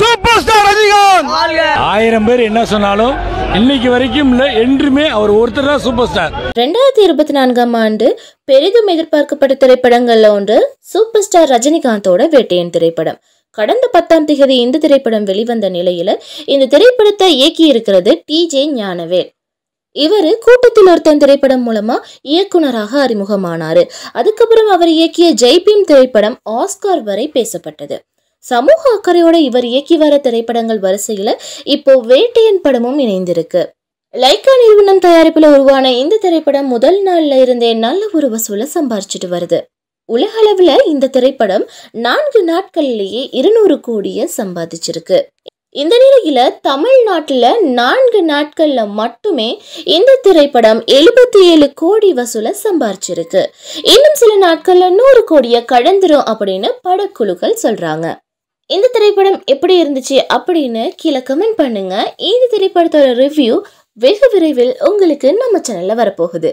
super star Rajinikanth ஆயிரம் பேர் என்ன சொன்னாலும் இன்னைக்கு வரைக்கும் இல்ல என்றுமே அவர் ஒருத்தர் தான் சூப்பர் ஸ்டார் ரெண்டாயிரத்தி இருபத்தி நான்காம் ஆண்டு பெரிதும் எதிர்பார்க்கப்பட்ட திரைப்படங்கள்ல ஒன்று சூப்பர் ஸ்டார் ரஜினிகாந்தோட வேட்டையன் திரைப்படம் கடந்த பத்தாம் திகதி இந்த திரைப்படம் வெளிவந்த நிலையில இந்த திரைப்படத்தை இயக்கியிருக்கிறது டி ஜே ஞானவேல் இவர் கூட்டத்தில் ஒருத்தன் திரைப்படம் மூலமா இயக்குனராக அறிமுகமானாரு அதுக்கப்புறம் அவர் இயக்கிய ஜெய்பீம் திரைப்படம் ஆஸ்கார் வரை பேசப்பட்டது சமூக அக்கறையோட இவர் இயக்கி வர திரைப்படங்கள் வரிசையில் இப்போ வேட்டையன் படமும் இணைந்திருக்கு லைக்கா நிறுவனம் தயாரிப்பில் உருவான இந்த திரைப்படம் முதல் நாள்ல இருந்தே நல்ல ஒரு வசூலை சம்பாரிச்சிட்டு வருது உலகளவில் இந்த திரைப்படம் நான்கு நாட்கள்லேயே இருநூறு கோடியை சம்பாதிச்சிருக்கு இந்த நிலையில தமிழ்நாட்டில் நான்கு நாட்கள்ல மட்டுமே இந்த திரைப்படம் எழுபத்தி ஏழு கோடி வசூலை சம்பாரிச்சிருக்கு இன்னும் சில நாட்கள்ல நூறு கோடியை கடந்துரும் அப்படின்னு படக்குழுக்கள் சொல்றாங்க இந்த திரைப்படம் எப்படி இருந்துச்சு அப்படின்னு கீழே கமெண்ட் பண்ணுங்க இந்த திரைப்படத்தோட ரிவ்யூ வெகு விரைவில் உங்களுக்கு நம்ம சேனல்ல வரப்போகுது